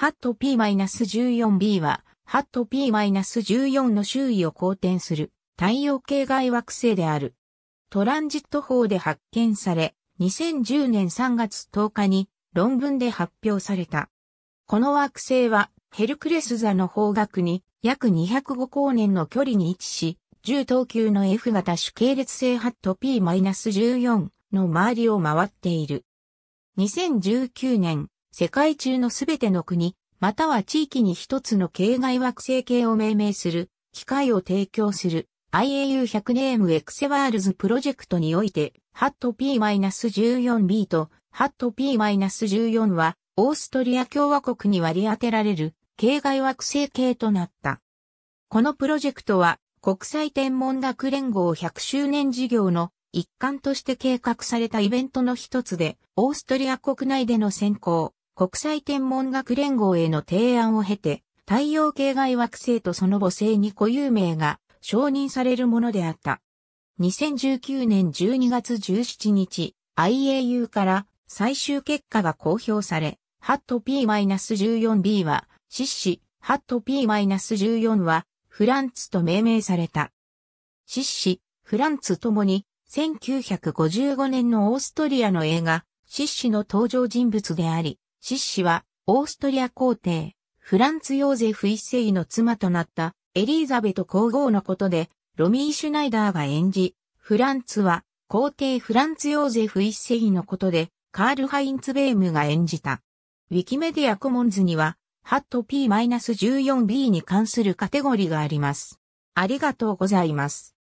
ハット P-14b は、ハット P-14 の周囲を公転する太陽系外惑星である。トランジット法で発見され、2010年3月10日に論文で発表された。この惑星はヘルクレス座の方角に約205光年の距離に位置し、10等級の F 型主系列性ハット P-14 の周りを回っている。2019年、世界中のすべての国、または地域に一つの境外惑星系を命名する、機会を提供する IAU100 ネームエクセワールズプロジェクトにおいて、ハット P-14B とハット P-14 は、オーストリア共和国に割り当てられる、境外惑星系となった。このプロジェクトは、国際天文学連合100周年事業の一環として計画されたイベントの一つで、オーストリア国内での選考、国際天文学連合への提案を経て、太陽系外惑星とその母星に固有名が承認されるものであった。2019年12月17日、IAU から最終結果が公表され、ハット P-14b は、シッシ、ハット P-14 は、フランツと命名された。シッシ、フランツともに、1955年のオーストリアの映画、シッシの登場人物であり、シッシは、オーストリア皇帝、フランツ・ヨーゼフ一世の妻となったエリーザベト皇后のことで、ロミー・シュナイダーが演じ、フランツは、皇帝フランツ・ヨーゼフ一世のことで、カール・ハインツ・ベームが演じた。ウィキメディアコモンズには、ハット P-14B に関するカテゴリーがあります。ありがとうございます。